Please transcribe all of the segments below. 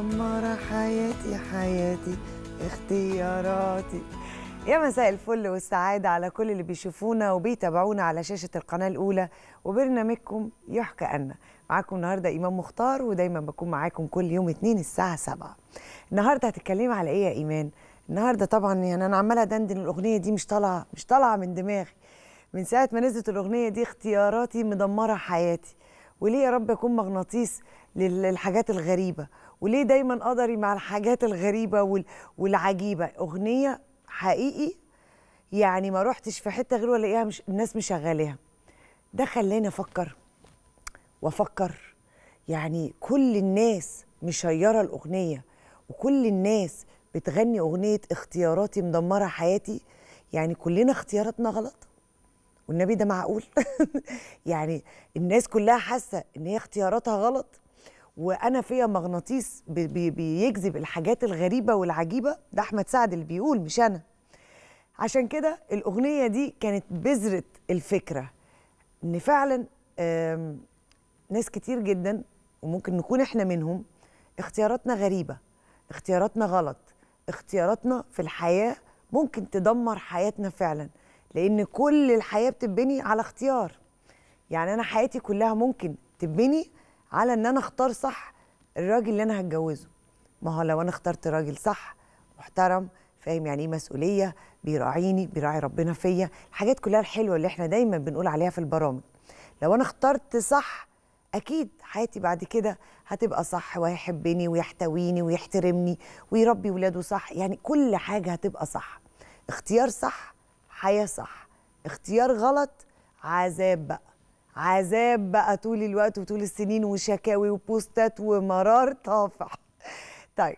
دمر حياتي حياتي اختياراتي يا مساء الفل والسعادة على كل اللي بيشوفونا وبيتابعونا على شاشة القناة الأولى وبرنامجكم يحكى أنا معاكم النهاردة إيمان مختار ودايما بكون معاكم كل يوم اتنين الساعة سبعة النهاردة هتتكلمي على إيه يا إيمان؟ النهاردة طبعا يعني أنا عمالة دندن الأغنية دي مش طالعة مش طالعة من دماغي من ساعة ما نزلت الأغنية دي اختياراتي مدمرة حياتي وليه يا رب أكون مغناطيس للحاجات الغريبة وليه دايما قدري مع الحاجات الغريبه والعجيبه اغنيه حقيقي يعني ما رحتش في حته غير والاقيها مش الناس مشغلاها ده خلاني افكر وافكر يعني كل الناس مشيره الاغنيه وكل الناس بتغني اغنيه اختياراتي مدمره حياتي يعني كلنا اختياراتنا غلط والنبي ده معقول يعني الناس كلها حاسه ان هي اختياراتها غلط وانا فيا مغناطيس بي بيجذب الحاجات الغريبه والعجيبه ده احمد سعد اللي بيقول مش انا عشان كده الاغنيه دي كانت بذره الفكره ان فعلا ناس كتير جدا وممكن نكون احنا منهم اختياراتنا غريبه اختياراتنا غلط اختياراتنا في الحياه ممكن تدمر حياتنا فعلا لان كل الحياه بتبني على اختيار يعني انا حياتي كلها ممكن تبني على ان انا اختار صح الراجل اللي انا هتجوزه ما هو لو انا اخترت راجل صح محترم فاهم يعني ايه مسؤوليه بيراعيني بيراعي ربنا فيا الحاجات كلها الحلوه اللي احنا دايما بنقول عليها في البرامج لو انا اخترت صح اكيد حياتي بعد كده هتبقى صح وهيحبني ويحتويني ويحترمني ويربي ولاده صح يعني كل حاجه هتبقى صح اختيار صح حياه صح اختيار غلط عذاب بقى عذاب بقى طول الوقت وطول السنين وشكاوي وبوستات ومرار طافح طيب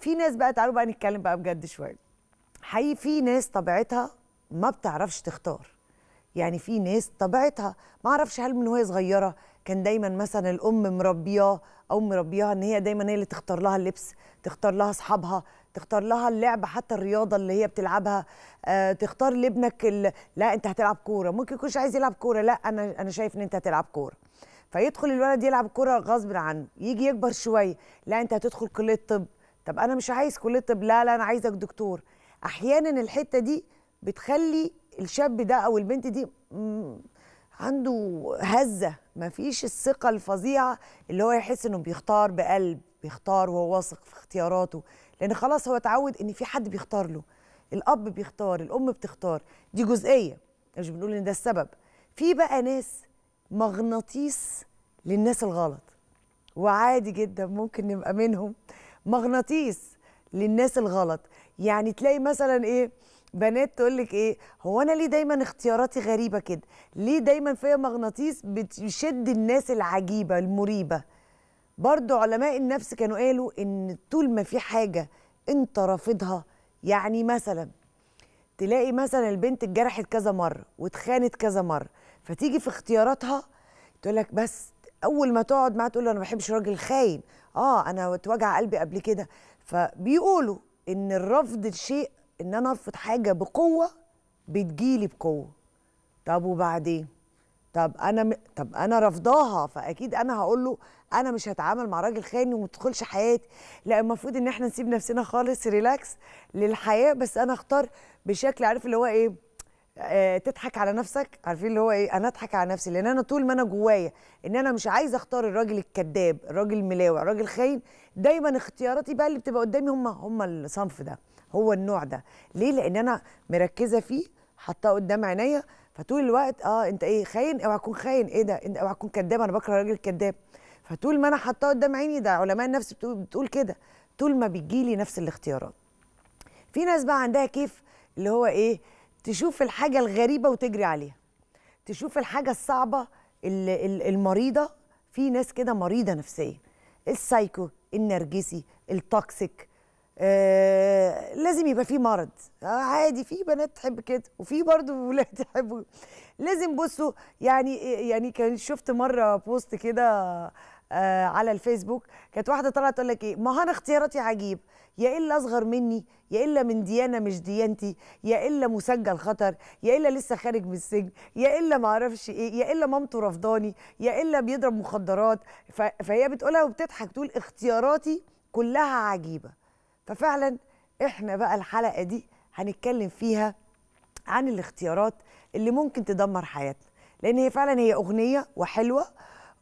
في ناس بقى تعالوا بقى نتكلم بقى بجد شويه حقيقي في ناس طبيعتها ما بتعرفش تختار يعني في ناس طبيعتها ما اعرفش هل من وهي صغيره كان دايما مثلا الام مربياه او مربياها ان هي دايما هي اللي تختار لها اللبس تختار لها اصحابها تختار لها اللعبه حتى الرياضه اللي هي بتلعبها آه، تختار لابنك ال... لا انت هتلعب كوره ممكن يكونش عايز يلعب كوره لا انا انا شايف ان انت هتلعب كوره فيدخل الولد يلعب كوره غصب عنه يجي يكبر شويه لا انت هتدخل كليه طب طب انا مش عايز كليه طب لا لا انا عايزك دكتور احيانا الحته دي بتخلي الشاب ده او البنت دي عنده هزه ما فيش الثقه الفظيعه اللي هو يحس انه بيختار بقلب بيختار وهو واثق في اختياراته لان خلاص هو اتعود ان في حد بيختار له الاب بيختار الام بتختار دي جزئيه مش بنقول ان ده السبب في بقى ناس مغناطيس للناس الغلط وعادي جدا ممكن نبقى منهم مغناطيس للناس الغلط يعني تلاقي مثلا ايه بنات تقول لك ايه هو انا ليه دايما اختياراتي غريبه كده ليه دايما فيا مغناطيس بتشد الناس العجيبه المريبه برضه علماء النفس كانوا قالوا ان طول ما في حاجه انت رافضها يعني مثلا تلاقي مثلا البنت اتجرحت كذا مره واتخانت كذا مره فتيجي في اختياراتها تقول لك بس اول ما تقعد معاه تقول له انا ما بحبش راجل خاين اه انا اتوجع قلبي قبل كده فبيقولوا ان الرفض الشيء ان انا ارفض حاجه بقوه بتجيلي بقوه طب وبعدين طب انا م... طب انا رافضاها فاكيد انا هقول له انا مش هتعامل مع راجل خاني وما تدخلش حياتي لا المفروض ان احنا نسيب نفسنا خالص ريلاكس للحياه بس انا اختار بشكل عارف اللي هو ايه آه تضحك على نفسك عارفين اللي هو ايه انا اضحك على نفسي لان انا طول ما انا جوايا ان انا مش عايزه اختار الراجل الكذاب الراجل الملاوع الراجل الخاين دايما اختياراتي بقى اللي بتبقى قدامي هم هم الصنف ده هو النوع ده ليه لان انا مركزه فيه حاطاه قدام عينيا فطول الوقت اه انت ايه خاين اوعى تكون خاين ايه ده انت اوعى تكون كذاب انا بكره الراجل الكذاب فطول ما انا حاطاه قدام عيني ده علماء النفس بتقول كده طول ما بيجي لي نفس الاختيارات في ناس بقى عندها كيف اللي هو ايه تشوف الحاجه الغريبه وتجري عليها تشوف الحاجه الصعبه المريضه في ناس كده مريضه نفسيا السايكو النرجسي التوكسيك آه، لازم يبقى في مرض آه، عادي في بنات تحب كده وفي برضه ولاد يحبوا لازم بصوا يعني يعني كان شفت مره بوست كده آه على الفيسبوك كانت واحده طلعت تقول لك ايه ما انا اختياراتي عجيب يا الا اصغر مني يا الا من ديانه مش ديانتي يا الا مسجل خطر يا الا لسه خارج من السجن يا الا ما اعرفش ايه يا الا مامته رفضاني يا الا بيضرب مخدرات فهي بتقولها وبتضحك تقول اختياراتي كلها عجيبه ففعلا احنا بقى الحلقه دي هنتكلم فيها عن الاختيارات اللي ممكن تدمر حياتنا لان هي فعلا هي اغنيه وحلوه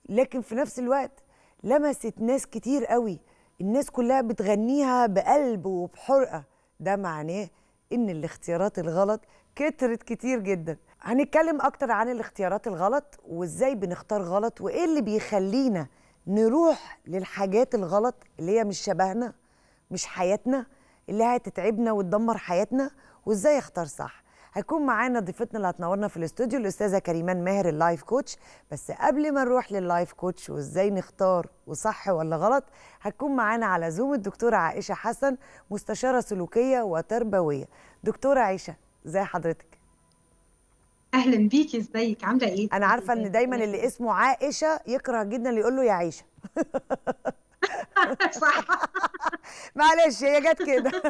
لكن في نفس الوقت لمست ناس كتير قوي الناس كلها بتغنيها بقلب وبحرقه ده معناه ان الاختيارات الغلط كترت كتير جدا هنتكلم اكتر عن الاختيارات الغلط وازاي بنختار غلط وايه اللي بيخلينا نروح للحاجات الغلط اللي هي مش شبهنا مش حياتنا اللي هتتعبنا وتدمر حياتنا وازاي اختار صح هيكون معانا ضيفتنا اللي هتنورنا في الاستوديو الاستاذه كريمان ماهر اللايف كوتش بس قبل ما نروح لللايف كوتش وازاي نختار وصح ولا غلط هتكون معانا على زوم الدكتوره عائشه حسن مستشاره سلوكيه وتربويه دكتوره عائشه ازي حضرتك اهلا بيكي ازيك عامله ايه انا عارفه ان دايما اللي اسمه عائشه يكره جدا اللي يقول له يا عيشه صح معلش هي جت كده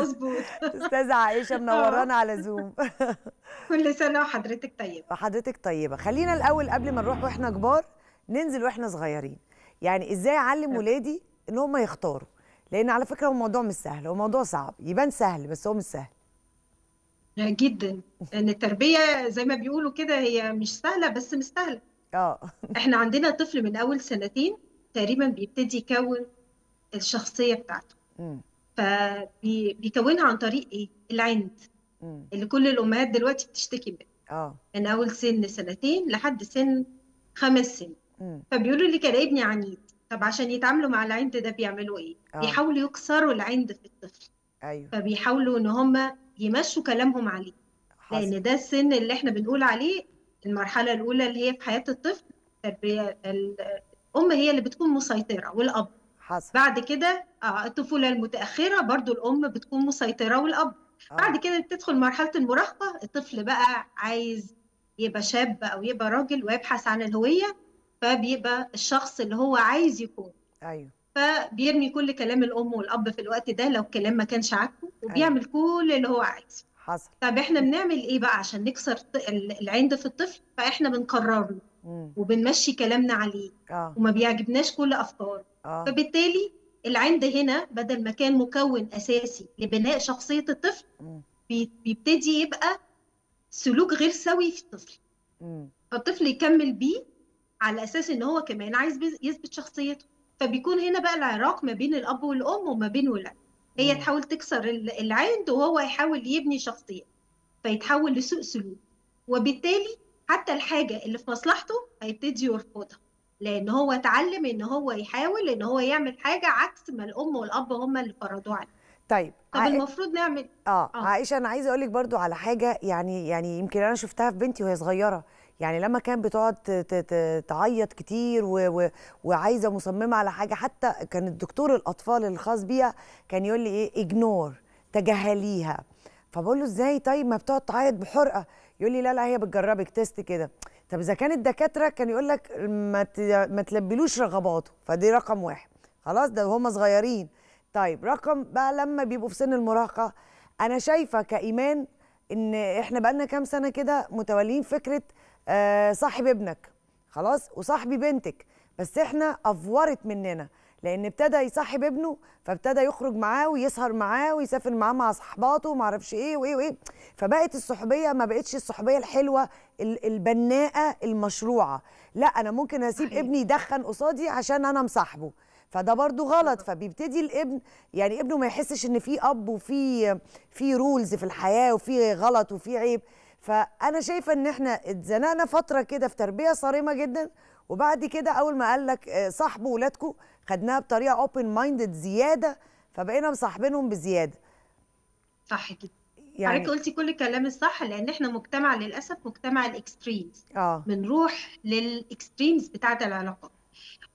مظبوط استاذه عائشه منورانا آه. على زوم كل سنه وحضرتك طيبه وحضرتك طيبه خلينا الاول قبل ما نروح واحنا كبار ننزل واحنا صغيرين يعني ازاي اعلم ولادي ان هم يختاروا لان على فكره هو الموضوع مش سهل هو موضوع صعب يبان سهل بس هو مش سهل آه، جدا ان التربيه زي ما بيقولوا كده هي مش سهله بس مش سهله اه احنا عندنا طفل من اول سنتين تقريبا بيبتدي يكون الشخصيه بتاعته فبيكونها عن طريق ايه العند م. اللي كل الامهات دلوقتي بتشتكي منه اه من اول سن سنتين لحد سن خمس سنين فبيقولوا لي كان ابني عنيد طب عشان يتعاملوا مع العند ده بيعملوا ايه أوه. بيحاولوا يكسروا العند في الطفل ايوه فبيحاولوا ان هم يمشوا كلامهم عليه حصل. لان ده السن اللي احنا بنقول عليه المرحله الاولى اللي هي في حياه الطفل تربيه الام هي اللي بتكون مسيطره والاب حصل. بعد كده آه الطفوله المتاخره برضو الام بتكون مسيطره والاب آه. بعد كده بتدخل مرحله المراهقه الطفل بقى عايز يبقى شاب او يبقى راجل ويبحث عن الهويه فبيبقى الشخص اللي هو عايز يكون ايوه فبيرمي كل كلام الام والاب في الوقت ده لو الكلام ما كانش عاجبه أيوه. وبيعمل أيوه. كل اللي هو عايزه حصل طب احنا بنعمل ايه بقى عشان نكسر العند في الطفل فاحنا بنقرر له وبنمشي كلامنا عليه آه. وما بيعجبناش كل افكاره آه. فبالتالي العند هنا بدل ما كان مكون اساسي لبناء شخصيه الطفل مم. بيبتدي يبقى سلوك غير سوي في الطفل مم. فالطفل يكمل بيه على اساس ان هو كمان عايز يثبت شخصيته فبيكون هنا بقى العراق ما بين الاب والام وما بين ولاد هي تحاول تكسر العند وهو يحاول يبني شخصيه فيتحول لسوء سلوك وبالتالي حتى الحاجه اللي في مصلحته هيبتدي يرفضها لان هو اتعلم ان هو يحاول ان هو يعمل حاجه عكس ما الام والاب هم اللي فرضوه عليه طيب طب عائشة المفروض نعمل اه, آه. عائشه انا عايزه اقول لك برضو على حاجه يعني يعني يمكن انا شفتها في بنتي وهي صغيره يعني لما كانت بتقعد تعيط كتير و... و... وعايزه مصممه على حاجه حتى كان الدكتور الاطفال الخاص بيها كان يقول لي ايه اجنور تجاهليها فبقول له ازاي طيب ما بتقعد تعيط بحرقه يقول لي لا لا هي بتجربك تيست كده طب اذا كان الدكاتره كان يقول لك ما ما تلبلوش رغباته فدي رقم واحد خلاص ده وهم صغيرين طيب رقم بقى لما بيبقوا في سن المراهقه انا شايفه كايمان ان احنا بقالنا كام سنه كده متولين فكره آه، صاحب ابنك خلاص وصاحبي بنتك بس احنا افورت مننا لان ابتدى يصاحب ابنه فابتدى يخرج معاه ويسهر معاه ويسافر معاه مع صحباته وما اعرفش ايه وايه وايه فبقت الصحوبيه ما بقتش الصحوبيه الحلوه البناءه المشروعه لا انا ممكن اسيب صحيح. ابني يدخن قصادي عشان انا مصاحبه فده برضو غلط فبيبتدي الابن يعني ابنه ما يحسش ان في اب وفي في رولز في الحياه وفي غلط وفي عيب فانا شايفه ان احنا اتزنقنا فتره كده في تربيه صارمه جدا وبعد كده اول ما قال لك آه، صاحبوا ولادكم خدناها بطريقه اوبن مايندد زياده فبقينا مصاحبينهم بزياده صح كده يعني حضرتك قلتي كل الكلام الصح لان احنا مجتمع للاسف مجتمع الاكستريمز اه بنروح للاكستريمز بتاعه العلاقات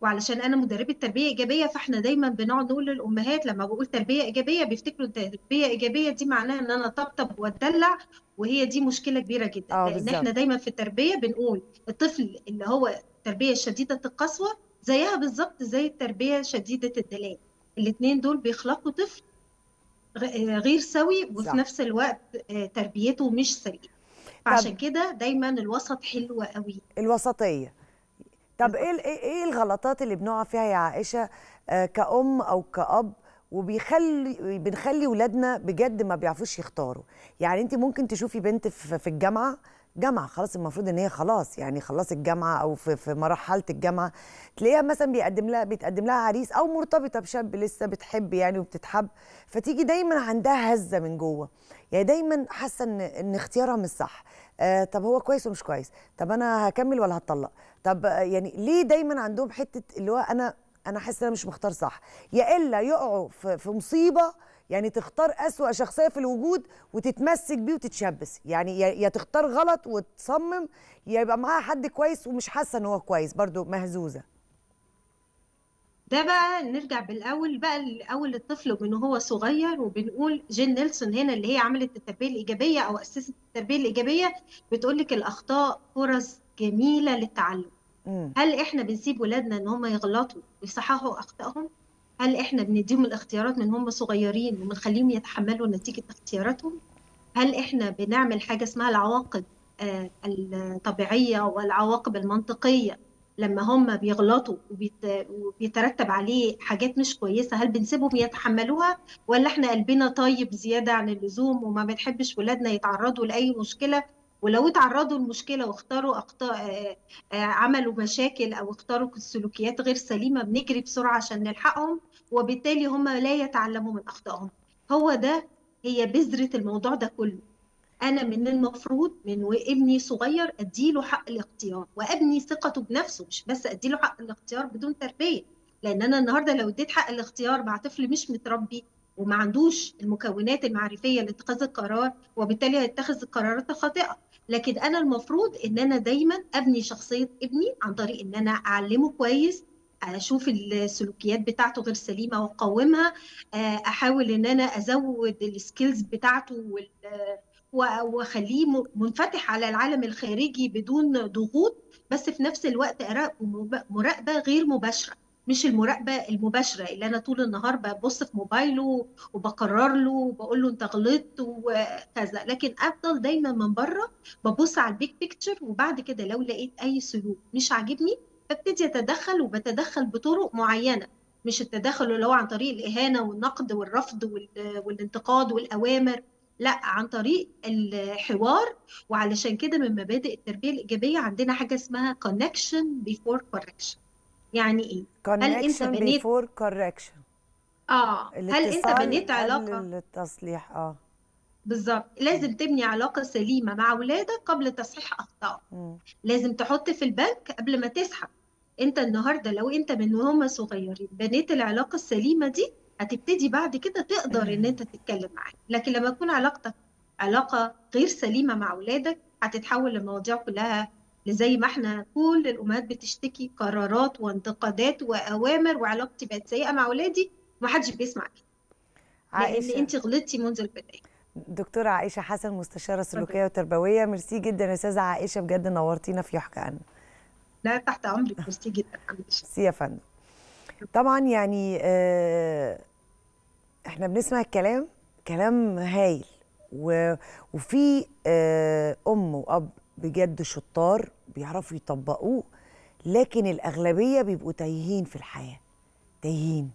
وعلشان انا مدربه تربيه ايجابيه فاحنا دايما بنقعد نقول للامهات لما بقول تربيه ايجابيه بيفتكروا التربيه الايجابيه دي معناها ان انا طبطب واتدلع وهي دي مشكله كبيره جدا آه، لان بالزبط. احنا دايما في التربيه بنقول الطفل اللي هو تربيه شديده القسوه زيها بالظبط زي التربيه شديده الدلال الاثنين دول بيخلقوا طفل آه، غير سوي وفي صح. نفس الوقت آه، تربيته مش سليمه عشان كده دايما الوسط حلو قوي الوسطيه طب إيه, ايه ايه الغلطات اللي بنقع فيها يا عائشه آه، كأم او كأب وبيخلي بنخلي ولادنا بجد ما بيعرفوش يختاروا يعني انت ممكن تشوفي بنت في الجامعه جامعه خلاص المفروض ان هي خلاص يعني خلصت الجامعه او في في مرحله الجامعه تلاقيها مثلا بيقدم لها بيتقدم لها عريس او مرتبطه بشاب لسه بتحب يعني وبتتحب فتيجي دايما عندها هزه من جوه يعني دايما حاسه ان ان اختيارها مش صح آه طب هو كويس ومش كويس طب انا هكمل ولا هتطلق طب يعني ليه دايما عندهم حته اللي هو انا انا حاسه ان انا مش مختار صح يا الا يقعوا في, في مصيبه يعني تختار أسوأ شخصية في الوجود وتتمسك بيه وتتشبث يعني يا تختار غلط وتصمم يا يبقى معاها حد كويس ومش حاسة إن هو كويس برضو مهزوزة ده بقى نرجع بالاول بقى الاول للطفل من هو صغير وبنقول جين نيلسون هنا اللي هي عملت التربيه الايجابيه او اسست التربيه الايجابيه بتقول لك الاخطاء فرص جميله للتعلم هل احنا بنسيب ولادنا ان هم يغلطوا ويصححوا اخطائهم هل احنا بنديهم الاختيارات من هم صغيرين وبنخليهم يتحملوا نتيجه اختياراتهم هل احنا بنعمل حاجه اسمها العواقب آه، الطبيعيه والعواقب المنطقيه لما هم بيغلطوا وبيترتب عليه حاجات مش كويسه هل بنسيبهم يتحملوها ولا احنا قلبنا طيب زياده عن اللزوم وما بنحبش ولادنا يتعرضوا لاي مشكله ولو اتعرضوا لمشكله واختاروا أخطاء آه، آه، عملوا مشاكل او اختاروا سلوكيات غير سليمه بنجري بسرعه عشان نلحقهم وبالتالي هم لا يتعلموا من اخطائهم هو ده هي بذره الموضوع ده كله انا من المفروض من وابني صغير اديله حق الاختيار وابني ثقته بنفسه مش بس اديله حق الاختيار بدون تربيه لان انا النهارده لو اديت حق الاختيار مع طفل مش متربي وما عندوش المكونات المعرفيه لاتخاذ القرار وبالتالي هيتخذ القرارات الخاطئه لكن انا المفروض ان انا دايما ابني شخصيه ابني عن طريق ان انا اعلمه كويس اشوف السلوكيات بتاعته غير سليمه واقومها آه، احاول ان انا ازود السكيلز بتاعته واخليه منفتح على العالم الخارجي بدون ضغوط بس في نفس الوقت اراقبه مراقبه غير مباشره مش المراقبه المباشره اللي انا طول النهار ببص في موبايله وبقرر له وبقول له انت غلطت وكذا لكن افضل دايما من بره ببص على البيج بيكتشر وبعد كده لو لقيت اي سلوك مش عاجبني ببتدي اتدخل وبتدخل بطرق معينه مش التدخل اللي هو عن طريق الاهانه والنقد والرفض والانتقاد والاوامر لا عن طريق الحوار وعلشان كده من مبادئ التربيه الايجابيه عندنا حاجه اسمها connection before correction يعني ايه هل انت بنيت before correction اه هل انت بنيت علاقه للتصليح اه بالظبط لازم تبني علاقه سليمه مع اولادك قبل تصحيح اخطائك لازم تحط في البنك قبل ما تسحب انت النهارده لو انت من وهم صغيرين بنيت العلاقه السليمه دي هتبتدي بعد كده تقدر ان انت تتكلم معاه لكن لما تكون علاقتك علاقه غير سليمه مع اولادك هتتحول لمواضيع كلها لزي ما احنا كل الامهات بتشتكي قرارات وانتقادات واوامر وعلاقتي بقت سيئه مع اولادي ومحدش بيسمع كده لان انت غلطتي منذ البدايه دكتورة عائشة حسن مستشارة سلوكية وتربوية ميرسي جدا يا أستاذة عائشة بجد نورتينا في يحكى أنا لا تحت أمرك ميرسي جدا ميرسي يا فندم طبعا يعني آه، احنا بنسمع الكلام كلام هايل وفي آه، ام واب بجد شطار بيعرفوا يطبقوه لكن الاغلبيه بيبقوا تايهين في الحياه تايهين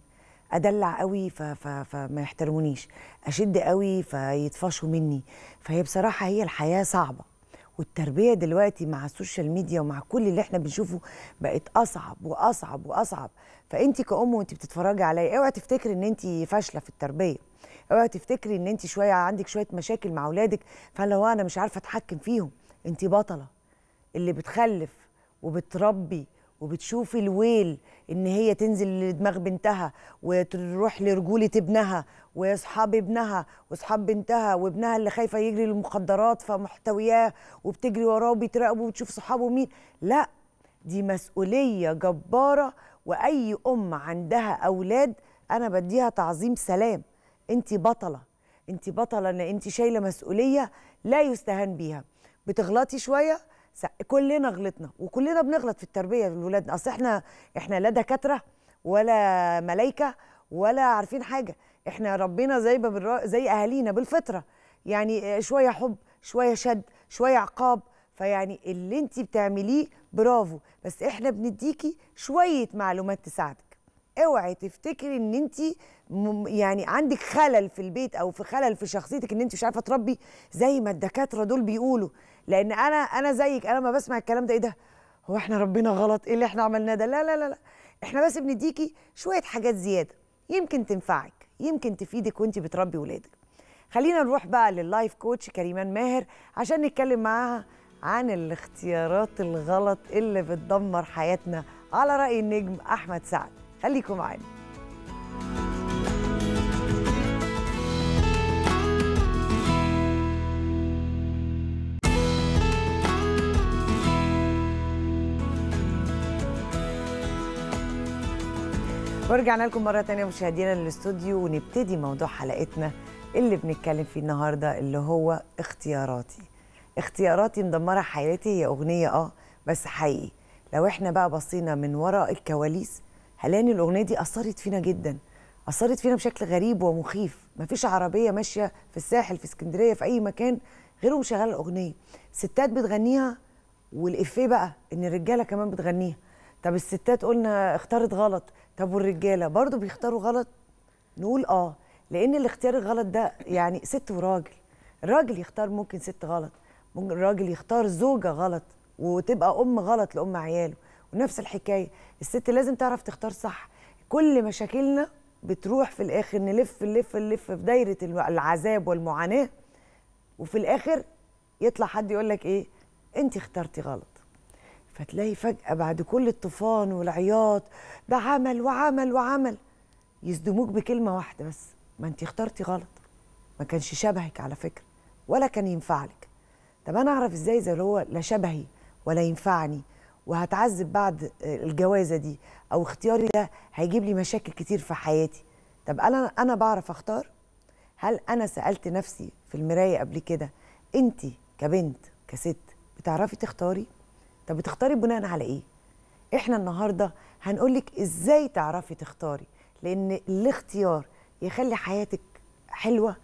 ادلع قوي ف... ف... فما يحترمونيش اشد قوي فيطفشوا مني فهي بصراحه هي الحياه صعبه والتربيه دلوقتي مع السوشيال ميديا ومع كل اللي احنا بنشوفه بقت اصعب واصعب واصعب فانت كأم وانت بتتفرجي عليا اوعي تفتكري ان انت فاشله في التربيه اوعي تفتكري ان انت شويه عندك شويه مشاكل مع اولادك فلو انا مش عارفه اتحكم فيهم انت بطله اللي بتخلف وبتربي وبتشوفي الويل ان هي تنزل لدماغ بنتها وتروح لرجوله ابنها واصحاب ابنها واصحاب بنتها وابنها اللي خايفه يجري للمخدرات فمحتوياه وبتجري وراه وبتراقبه وتشوف صحابه مين لا دي مسؤوليه جباره واي ام عندها اولاد انا بديها تعظيم سلام انت بطله انت بطله ان انت شايله مسؤوليه لا يستهان بيها بتغلطي شويه كلنا غلطنا وكلنا بنغلط في التربيه لاولادنا اصل احنا احنا لا دكاتره ولا ملايكه ولا عارفين حاجه احنا ربنا زي زي اهالينا بالفطره يعني آه، شويه حب شويه شد شويه عقاب فيعني اللي انت بتعمليه برافو بس احنا بنديكي شويه معلومات تساعدك اوعي تفتكري ان انت يعني عندك خلل في البيت او في خلل في شخصيتك ان انت مش عارفه تربي زي ما الدكاتره دول بيقولوا لان انا انا زيك انا ما بسمع الكلام ده ايه ده هو احنا ربنا غلط ايه اللي احنا عملناه ده لا لا لا لا احنا بس بنديكي شويه حاجات زياده يمكن تنفعك يمكن تفيدك وانت بتربي ولادك خلينا نروح بقى لللايف كوتش كريمان ماهر عشان نتكلم معاها عن الاختيارات الغلط اللي بتدمر حياتنا على رأي النجم أحمد سعد خليكم معانا ورجعنا لكم مرة ثانيه مشاهدينا للاستوديو ونبتدي موضوع حلقتنا اللي بنتكلم فيه النهاردة اللي هو اختياراتي اختياراتي مدمرة حياتي هي أغنية اه بس حقيقي لو احنا بقى بصينا من وراء الكواليس هنلاقي الأغنية دي أثرت فينا جدا أثرت فينا بشكل غريب ومخيف مفيش عربية ماشية في الساحل في اسكندرية في أي مكان غير ومشغله الأغنية ستات بتغنيها والإفيه بقى إن الرجالة كمان بتغنيها طب الستات قلنا اختارت غلط طب والرجاله برضو بيختاروا غلط نقول اه لان الاختيار الغلط ده يعني ست وراجل الراجل يختار ممكن ست غلط ممكن الراجل يختار زوجه غلط وتبقى ام غلط لام عياله ونفس الحكايه الست لازم تعرف تختار صح كل مشاكلنا بتروح في الاخر نلف نلف نلف في دايره العذاب والمعاناه وفي الاخر يطلع حد يقول لك ايه انت اخترتي غلط فتلاقي فجأة بعد كل الطوفان والعياط ده عمل وعمل وعمل يصدموك بكلمة واحدة بس ما انت اخترتي غلط ما كانش شبهك على فكرة ولا كان ينفعلك طب انا اعرف ازاي اذا هو لا شبهي ولا ينفعني وهتعذب بعد الجوازة دي او اختياري ده هيجيب لي مشاكل كتير في حياتي طب انا انا بعرف اختار هل انا سألت نفسي في المراية قبل كده انت كبنت كست بتعرفي تختاري طب بتختاري بناء على ايه احنا النهارده هنقول لك ازاي تعرفي تختاري لان الاختيار يخلي حياتك حلوه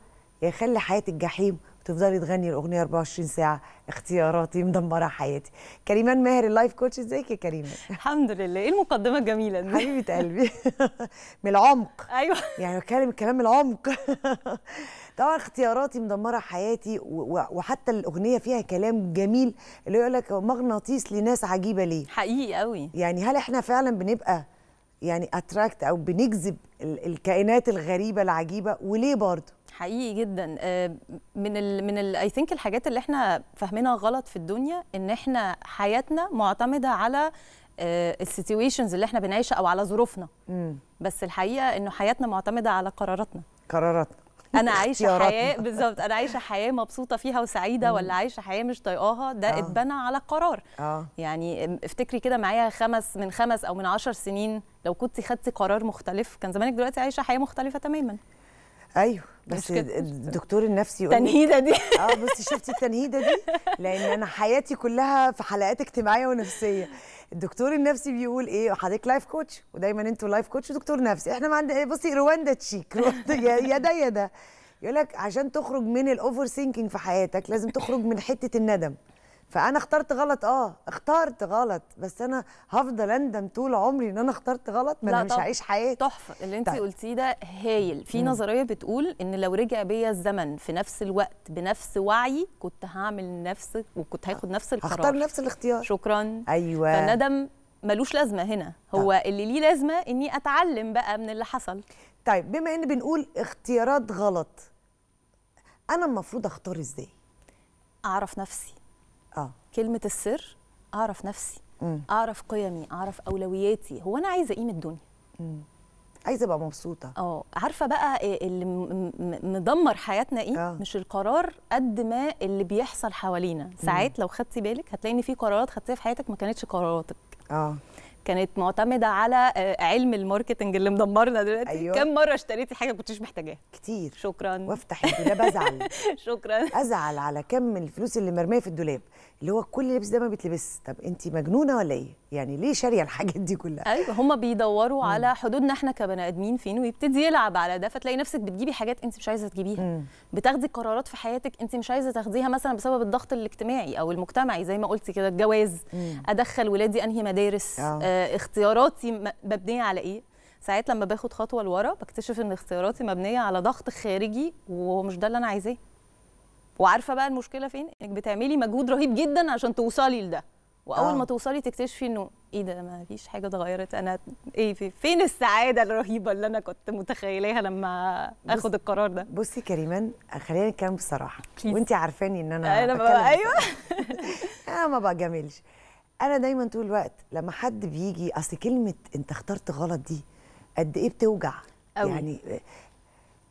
يخلي حياتك جحيم وتفضلي تغني الاغنيه 24 ساعه اختياراتي مدمره حياتي كريمان ماهر اللايف كوتش ازيك يا كريمان الحمد لله ايه المقدمه الجميله دي حبيبه قلبي من العمق ايوه يعني بتكلم الكلام العمق طبعا اه اختياراتي مدمره حياتي وحتى الاغنيه فيها كلام جميل اللي يقول لك مغناطيس لناس عجيبه ليه حقيقي قوي يعني هل احنا فعلا بنبقى يعني اتراكت او بنجذب الكائنات الغريبه العجيبه وليه برضه حقيقي جدا آه، من الـ من اي ثينك الحاجات اللي احنا فاهمينها غلط في الدنيا ان احنا حياتنا معتمده على آه، السيتويشنز اللي احنا بنعيشها او على ظروفنا بس الحقيقه انه حياتنا معتمده على قراراتنا قراراتنا انا عايشه حياه بالظبط انا عايشه حياه مبسوطه فيها وسعيده ولا عايشه حياه مش طايقاها ده آه. اتبنى على قرار آه. يعني افتكري كده معايا خمس من خمس او من عشر سنين لو كنت خدتي قرار مختلف كان زمانك دلوقتي عايشه حياه مختلفه تماما ايوه بس الدكتور النفسي يقول التنهيده دي اه بصي شفتي التنهيده دي لان انا حياتي كلها في حلقات اجتماعيه ونفسيه الدكتور النفسي بيقول ايه حضرتك لايف كوتش ودايما انتوا لايف كوتش ودكتور نفسي احنا ما عندنا بصي رواندا تشيك يا ده يا ده يقول لك عشان تخرج من الاوفر سينكينج في حياتك لازم تخرج من حته الندم فانا اخترت غلط اه اخترت غلط بس انا هفضل اندم طول عمري ان انا اخترت غلط ما انا مش هعيش حياتي تحفه اللي انت طيب. قلتيه ده هايل في مم. نظريه بتقول ان لو رجع بيا الزمن في نفس الوقت بنفس وعي كنت هعمل نفس وكنت هاخد نفس القرار هختار نفس الاختيار شكرا ايوه فالندم ملوش لازمه هنا هو طب. اللي ليه لازمه اني اتعلم بقى من اللي حصل طيب بما ان بنقول اختيارات غلط انا المفروض اختار ازاي اعرف نفسي اه كلمه السر اعرف نفسي مم. اعرف قيمي اعرف اولوياتي هو انا عايزه ايه من الدنيا مم. عايزه ابقى مبسوطه اه عارفه بقى إيه اللي مدمر حياتنا ايه آه. مش القرار قد ما اللي بيحصل حوالينا ساعات لو خدتي بالك هتلاقي ان في قرارات خدتيها في حياتك ما كانتش قراراتك اه كانت معتمده على آه، علم الماركتنج اللي مدمرنا دلوقتي أيوة. كم مره اشتريتي حاجه ما كنتيش محتاجاها كتير شكرا وافتح الدولاب ازعل شكرا ازعل على كم الفلوس اللي مرميه في الدولاب اللي هو كل لبس ده ما بيتلبس طب انت مجنونه ولا ايه يعني ليه شاريه الحاجات دي كلها ايوه هم بيدوروا مم. على حدودنا احنا كبني ادمين فين ويبتدي يلعب على ده فتلاقي نفسك بتجيبي حاجات انت مش عايزه تجيبيها مم. بتاخدي قرارات في حياتك انت مش عايزه تاخديها مثلا بسبب الضغط الاجتماعي او المجتمعي زي ما قلتي كده الجواز مم. ادخل ولادي انهي مدارس آه. آه، اختياراتي مبنيه على ايه ساعات لما باخد خطوه لورا بكتشف ان اختياراتي مبنيه على ضغط خارجي ومش ده اللي انا عايزاه وعارفه بقى المشكله فين انك بتعملي مجهود رهيب جدا عشان توصلي لده واول آه. ما توصلي تكتشفي انه ايه ده ما فيش حاجه اتغيرت انا ايه في فين السعاده الرهيبه اللي انا كنت متخيلاها لما اخد القرار ده بصي كريمان خلينا نتكلم بصراحه وانت عارفاني ان انا انا ايوه انا آه، ما بجاملش انا دايما طول الوقت لما حد بيجي اصل كلمه انت اخترت غلط دي قد ايه بتوجع أوي. يعني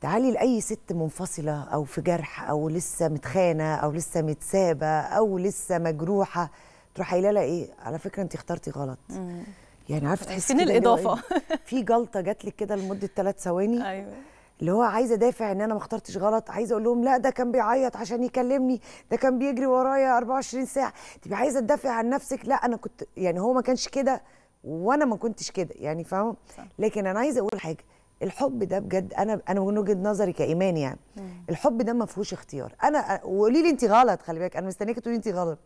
تعالي لاي ست منفصله او في جرح او لسه متخانه او لسه متسابه او لسه مجروحه تروح قايله لها ايه على فكره انت اخترتي غلط مم. يعني عارفه تحسي فين الاضافه إيه؟ في جلطه جات لك كده لمده ثلاث ثواني ايوه اللي هو عايزه ادافع ان انا ما اخترتش غلط عايزه اقول لهم لا ده كان بيعيط عشان يكلمني ده كان بيجري ورايا 24 ساعه تبقى عايزه تدافع عن نفسك لا انا كنت يعني هو ما كانش كده وانا ما كنتش كده يعني فاهم لكن انا عايزه اقول حاجه الحب ده بجد انا انا من وجهه نظري كايمان يعني مم. الحب ده ما فيهوش اختيار انا وقولي لي انت غلط خلي بالك انا مستنياكي تقولي انت غلط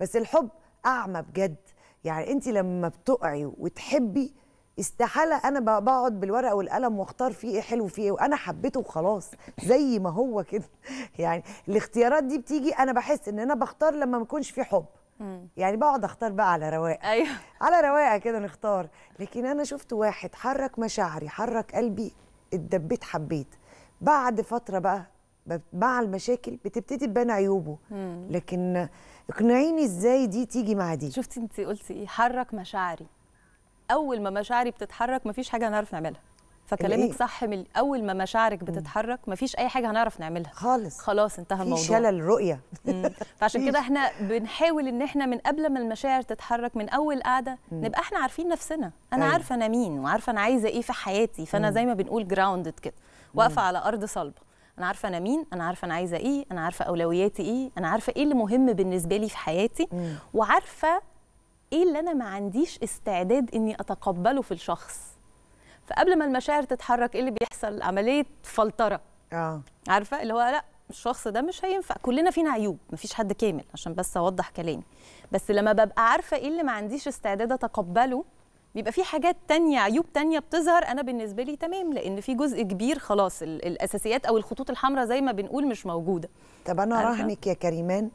بس الحب اعمى بجد يعني انت لما بتقعي وتحبي استحاله انا بقعد بالورقه والقلم واختار فيه ايه حلو فيه ايه وانا حبيته وخلاص زي ما هو كده يعني الاختيارات دي بتيجي انا بحس ان انا بختار لما ما يكونش في حب يعني بقعد اختار بقى على رواق ايوه على رواقه كده نختار لكن انا شفت واحد حرك مشاعري حرك قلبي اتدبيت حبيت بعد فتره بقى مع المشاكل بتبتدي تبان عيوبه لكن اقنعيني ازاي دي تيجي مع دي شفتي انت قلتي ايه حرك مشاعري اول ما مشاعري بتتحرك مفيش حاجه هنعرف نعملها فكلامك صح من اول ما مشاعرك بتتحرك مفيش اي حاجه هنعرف نعملها خالص خلاص انتهى الموضوع في شلل رؤيه فعشان كده احنا بنحاول ان احنا من قبل ما المشاعر تتحرك من اول قعده نبقى احنا عارفين نفسنا انا أيوه. عارفه انا مين وعارفه انا عايزه ايه في حياتي فانا زي ما بنقول جراوندد كده واقفه على ارض صلبه انا عارفه انا مين انا عارفه انا عايزه ايه انا عارفه اولوياتي ايه انا عارفه ايه اللي مهم بالنسبه لي في حياتي وعارفه ايه اللي انا ما عنديش استعداد اني اتقبله في الشخص فقبل ما المشاعر تتحرك ايه اللي بيحصل عمليه فلتره اه عارفه اللي هو لا الشخص ده مش هينفع كلنا فينا عيوب مفيش حد كامل عشان بس اوضح كلامي بس لما ببقى عارفه ايه اللي ما عنديش استعداد اتقبله بيبقى في حاجات تانية عيوب تانية بتظهر انا بالنسبه لي تمام لان في جزء كبير خلاص الاساسيات او الخطوط الحمراء زي ما بنقول مش موجوده طب انا راهنك يا كريمان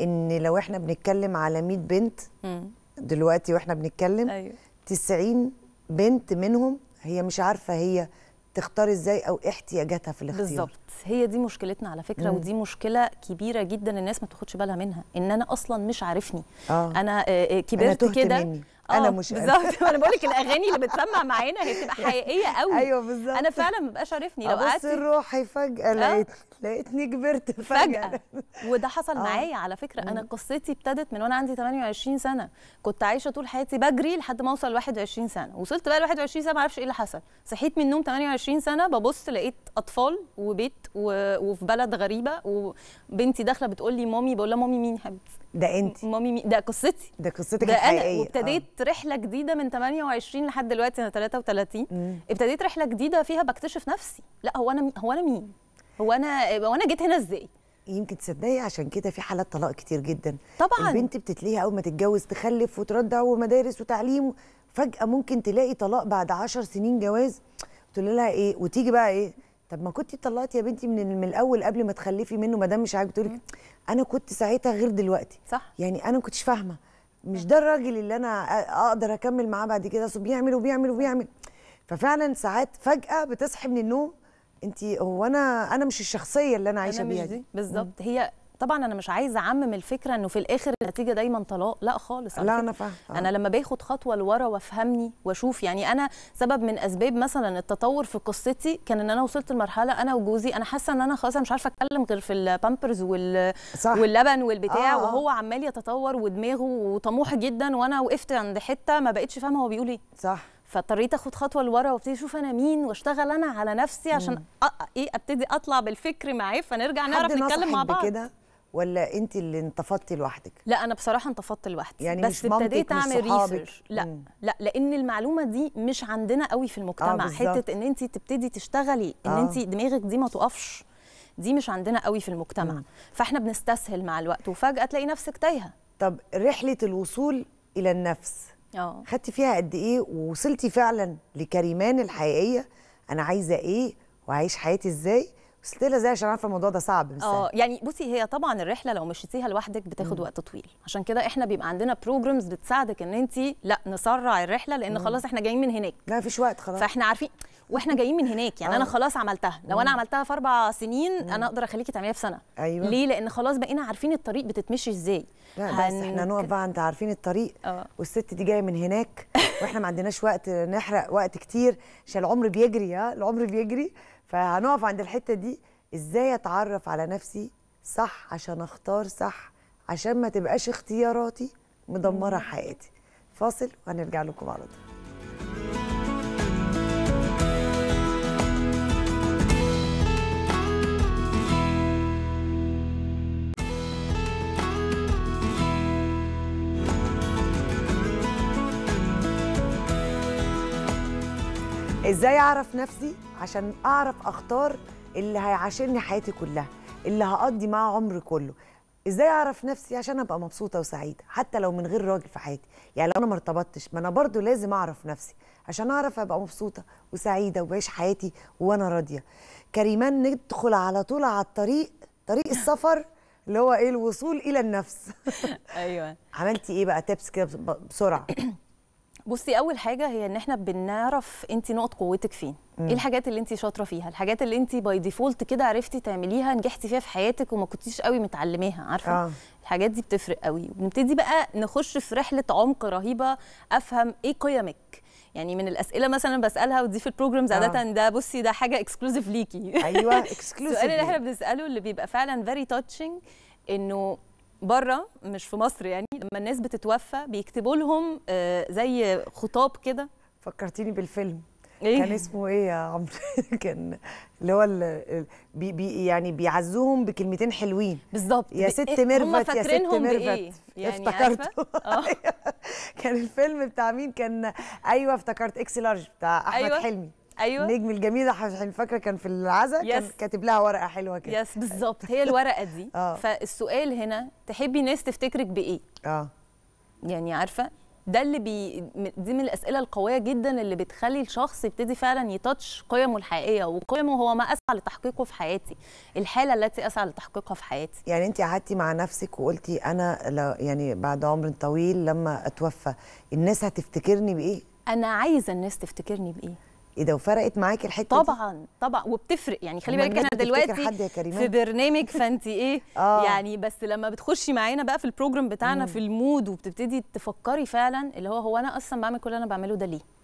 ان لو احنا بنتكلم على 100 بنت م. دلوقتي واحنا بنتكلم أيوة. 90 بنت منهم هي مش عارفه هي تختار ازاي او احتياجاتها في الاختيار بالظبط هي دي مشكلتنا على فكره مم. ودي مشكله كبيره جدا الناس ما تاخدش بالها منها ان انا اصلا مش عارفني آه. انا آه، آه، كبرت كده انا آه، مش بالظبط انا بقول لك الاغاني اللي بتسمع معانا هي بتبقى حقيقيه قوي ايوه بالظبط انا فعلا ما عارفني لو قعدت بص روحي فجاه آه. لقيت لقيتني كبرت فجاه, فجأة. وده حصل آه. معايا على فكره انا قصتي ابتدت من وانا عندي 28 سنه كنت عايشه طول حياتي بجري لحد ما اوصل 21 سنه وصلت بقى ل 21 سنه ما اعرفش ايه اللي حصل صحيت من النوم 28 سنه ببص لقيت اطفال وبيت و... وفي بلد غريبه وبنتي داخله بتقول لي مامي بقول لها مامي مين حبيبتي ده انت مامي مي... ده قصتي ده قصتك ده الحقيقيه انا وابتديت آه. رحله جديده من 28 لحد دلوقتي انا 33 مم. ابتديت رحله جديده فيها بكتشف نفسي لا هو انا هو انا مين هو انا هو انا جيت هنا ازاي يمكن تصدقي عشان كده في حالات طلاق كتير جدا طبعا البنت بتتليها اول ما تتجوز تخلف وتردع ومدارس وتعليم فجاه ممكن تلاقي طلاق بعد 10 سنين جواز تقول لها ايه وتيجي بقى ايه طب ما كنت طلعت يا بنتي من, من الاول قبل ما تخلفي منه ما دام مش عاجبك بتقولي انا كنت ساعتها غير دلوقتي صح يعني انا ما كنتش فاهمه مش ده الراجل اللي انا اقدر اكمل معاه بعد كده اصل بيعمل وبيعمل وبيعمل ففعلا ساعات فجاه بتصحي من النوم انت هو انا انا مش الشخصيه اللي انا عايشه بيها دي بالظبط هي طبعا انا مش عايزه اعمم الفكره انه في الاخر النتيجه دايما طلاق لا خالص لا انا فاهمه انا لما باخد خطوه لورا وافهمني واشوف يعني انا سبب من اسباب مثلا التطور في قصتي كان ان انا وصلت لمرحله انا وجوزي انا حاسه ان انا خلاص مش عارفه اتكلم غير في البامبرز وال... صح. واللبن والبتاع آه،, آه. وهو عمال يتطور ودماغه وطموح جدا وانا وقفت عند حته ما بقتش فاهمه هو بيقول ايه صح فاضطريت اخد خطوه لورا وابتدي اشوف انا مين واشتغل انا على نفسي عشان ايه ابتدي اطلع بالفكر معاه فنرجع نعرف نتكلم مع بعض كده ولا انت اللي انتفضتي لوحدك لا انا بصراحه انتفضت لوحدي يعني بس ابتديت اعمل ريسيرش لا مم. لا لان المعلومه دي مش عندنا قوي في المجتمع آه حته ان انت تبتدي تشتغلي ان آه. انت دماغك دي ما تقفش دي مش عندنا قوي في المجتمع مم. فاحنا بنستسهل مع الوقت وفجاه تلاقي نفسك تايهه طب رحله الوصول الى النفس اه خدتي فيها قد ايه ووصلتي فعلا لكريمان الحقيقيه انا عايزه ايه وعايش حياتي ازاي ستيلا زي عشان عارفه الموضوع ده صعب اه يعني بصي هي طبعا الرحله لو مشيتيها لوحدك بتاخد وقت طويل عشان كده احنا بيبقى عندنا بروجرامز بتساعدك ان انت لا نسرع الرحله لان مم. خلاص احنا جايين من هناك لا مفيش وقت خلاص فاحنا عارفين واحنا جايين من هناك يعني أوه. انا خلاص عملتها لو مم. انا عملتها في اربع سنين مم. انا اقدر اخليكي تعمليها في سنه أيوة. ليه لان خلاص بقينا عارفين الطريق بتتمشي ازاي لا هن... بس احنا نقف بقى انت عارفين الطريق أوه. والست دي جايه من هناك واحنا ما عندناش وقت نحرق وقت كتير عشان العمر بيجري ها العمر بيجري فهنقف عند الحته دي ازاي اتعرف على نفسي صح عشان اختار صح عشان ما تبقاش اختياراتي مدمره حياتي فاصل وهنرجع لكم على طول ازاي اعرف نفسي عشان اعرف اختار اللي هيعاشرني حياتي كلها اللي هقضي معاه عمري كله ازاي اعرف نفسي عشان ابقى مبسوطه وسعيده حتى لو من غير راجل في حياتي يعني لو انا ما ارتبطتش ما انا برضو لازم اعرف نفسي عشان اعرف ابقى مبسوطه وسعيده وبعيش حياتي وانا راضيه كريمان ندخل على طول على الطريق طريق السفر اللي هو ايه الوصول الى النفس ايوه عملتي ايه بقى تبس كده بسرعه بصي اول حاجه هي ان احنا بنعرف انت نقط قوتك فين مم. ايه الحاجات اللي انت شاطره فيها الحاجات اللي انت باي ديفولت كده عرفتي تعمليها نجحتي فيها في حياتك وما كنتيش قوي متعلماها عارفه آه. الحاجات دي بتفرق قوي وبنبتدي بقى نخش في رحله عمق رهيبه افهم ايه قيمك يعني من الاسئله مثلا بسالها ودي في البروجرامز آه. عاده آه. ده بصي ده حاجه اكسكلوزيف ليكي ايوه اكسكلوزيف السؤال اللي احنا بنساله اللي بيبقى فعلا فيري تاتشنج انه بره مش في مصر يعني لما الناس بتتوفى بيكتبوا لهم آه، زي خطاب كده فكرتيني بالفيلم إيه؟ كان اسمه ايه يا عمرو كان اللي هو بي بي يعني بيعزوهم بكلمتين حلوين بالظبط يا ست إيه، ميرفت يا ست ميرفت إيه؟ يعني افتكرته آه. أيوة. كان الفيلم بتاع مين كان ايوه افتكرت اكس لارج بتاع احمد أيوة. حلمي ايوه النجم الجميله فاكره كان في العزاء يس. كان كاتب لها ورقه حلوه كده يس بالظبط هي الورقه دي آه. فالسؤال هنا تحبي ناس تفتكرك بايه اه يعني عارفه ده اللي بي دي من الاسئله القويه جدا اللي بتخلي الشخص يبتدي فعلا يتاتش قيمه الحقيقيه وقيمه هو ما اسعى لتحقيقه في حياتي الحاله التي اسعى لتحقيقها في حياتي يعني انت قعدتي مع نفسك وقلتي انا يعني بعد عمر طويل لما اتوفى الناس هتفتكرني بايه انا عايزه الناس تفتكرني بايه ايه ده وفرقت معاكي الحته طبعا دي؟ طبعا وبتفرق يعني خلي بالك انا دلوقتي في برنامج فانت ايه آه. يعني بس لما بتخشي معانا بقى في البروجرام بتاعنا مم. في المود وبتبتدي تفكري فعلا اللي هو هو انا اصلا بعمل كل اللي انا بعمله ده ليه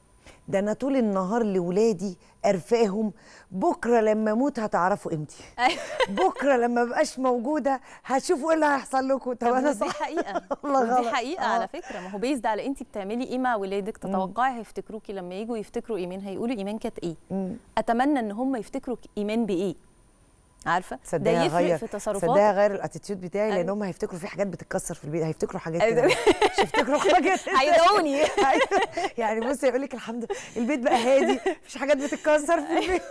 ده انا طول النهار لولادي قرفاهم بكره لما اموت هتعرفوا امتي أيوة. بكره لما ابقاش موجوده هتشوفوا ايه اللي هيحصل لكم طب انا صح دي حقيقه والله غلط دي حقيقه على فكره ما هو بيزد على انت بتعملي ايه مع ولادك تتوقعي هيفتكروكي لما يجوا يفتكروا ايمان هيقولوا ايمان كانت ايه اتمنى ان هم يفتكروا ايمان بايه عارفه ده يفرق في تصرفاتك صدقها غير الاتيتيود بتاعي لان أيوة. هم هيفتكروا في حاجات بتتكسر في البيت هيفتكروا حاجات أيوة. كده مش هيفتكروا حاجات هيدعوني أيوة. يعني بصي يقول لك الحمد لله البيت بقى هادي مفيش حاجات بتتكسر في البيت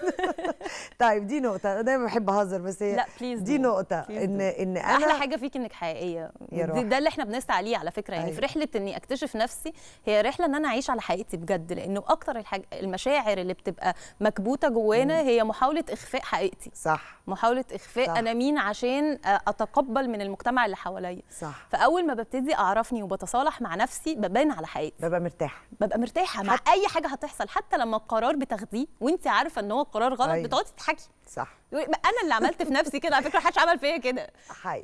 طيب دي نقطه انا دايما بحب اهزر بس هي لا بليز دي نقطه ان ان انا احلى حاجه فيك انك حقيقيه ده, ده اللي احنا بنسعى ليه على فكره يعني أيوة. في رحله اني اكتشف نفسي هي رحله ان انا اعيش على حقيقتي بجد لانه اكتر الحاج... المشاعر اللي بتبقى مكبوته جوانا هي محاوله اخفاء حقيقتي صح محاوله اخفاء صح. انا مين عشان آه، اتقبل من المجتمع اللي حواليا فاول ما ببتدي اعرفني وبتصالح مع نفسي ببان على حقيقتي ببقى مرتاحه ببقى مرتاحه مع اي حاجه هتحصل حتى لما القرار بتاخديه وانت عارفه ان هو قرار غلط أيوه. بتقعدي تضحكي صح انا اللي عملت في نفسي كده على فكره حدش عمل فيا كده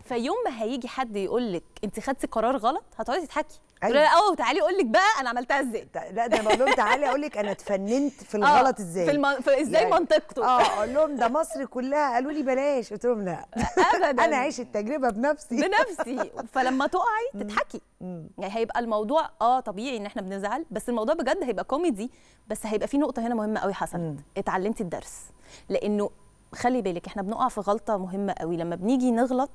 فيوم ما هيجي حد يقول لك انت خدتي قرار غلط هتقعدي تضحكي أيوة. اه تعالي اقول لك بقى انا عملتها ازاي لا ده انا بقول لهم تعالي اقول لك انا اتفننت في آه، الغلط ازاي في, الم... في ازاي يعني... منطقته اه اقول لهم ده مصر كلها قالوا لي بلاش قلت لهم لا ابدا انا عايش التجربه بنفسي بنفسي فلما تقعي تضحكي يعني هيبقى الموضوع اه طبيعي ان احنا بنزعل بس الموضوع بجد هيبقى كوميدي بس هيبقى في نقطه هنا مهمه قوي حصلت اتعلمتي الدرس لانه خلي بالك احنا بنقع في غلطه مهمه قوي لما بنيجي نغلط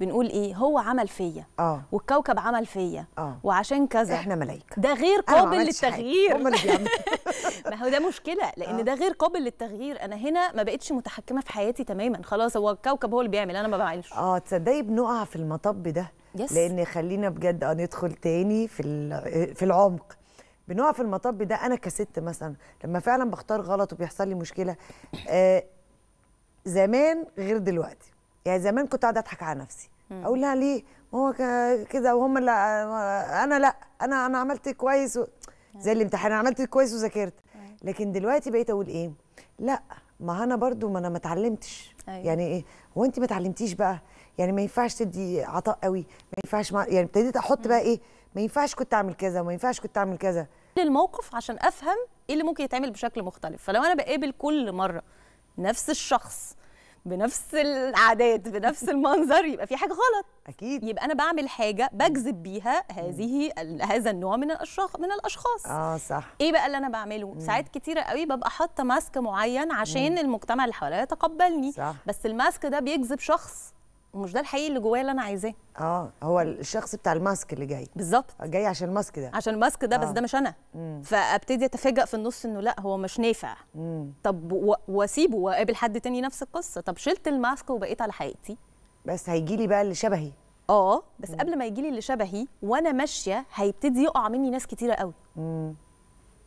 بنقول ايه هو عمل فيا اه والكوكب عمل فيا اه وعشان كذا احنا ملايكه ده غير قابل للتغيير هم اللي ما هو ده مشكله لان آه. ده غير قابل للتغيير انا هنا ما بقتش متحكمه في حياتي تماما خلاص هو الكوكب هو اللي بيعمل انا ما بعملش اه تصدقي بنقع في المطب ده يس. لان خلينا بجد آه، ندخل تاني في في العمق بنقع في المطب ده انا كست مثلا لما فعلا بختار غلط وبيحصل لي مشكله آه زمان غير دلوقتي يعني زمان كنت قاعده اضحك على نفسي اقول لها ليه هو كده وهم لا انا لا انا انا عملت كويس و... زي الامتحان انا عملت كويس وذاكرت لكن دلوقتي بقيت اقول ايه لا ما انا برضو ما انا ما اتعلمتش أيوة. يعني ايه هو انت ما اتعلمتيش بقى يعني ما ينفعش تدي عطاء قوي ما ينفعش مع... يعني ابتديت احط بقى ايه ما ينفعش كنت اعمل كذا وما ينفعش كنت اعمل كذا الموقف عشان افهم ايه اللي ممكن يتعمل بشكل مختلف فلو انا بقابل كل مره نفس الشخص بنفس العادات بنفس المنظر يبقى في حاجه غلط اكيد يبقى انا بعمل حاجه بجذب بيها هذه هذا النوع من الاشخاص من الاشخاص اه صح ايه بقى اللي انا بعمله مم. ساعات كتيره قوي ببقى حاطه ماسك معين عشان مم. المجتمع اللي حواليا يتقبلني صح. بس الماسك ده بيجذب شخص ومش ده الحقيقي اللي جوايا اللي انا عايزاه اه هو الشخص بتاع الماسك اللي جاي بالظبط آه، جاي عشان الماسك ده عشان الماسك ده آه. بس ده مش انا مم. فابتدي اتفاجئ في النص انه لا هو مش نافع مم. طب واسيبه واقابل حد تاني نفس القصه طب شلت الماسك وبقيت على حقيقتي بس هيجي لي بقى اللي شبهي اه بس مم. قبل ما يجي لي اللي شبهي وانا ماشيه هيبتدي يقع مني ناس كتيره قوي مم.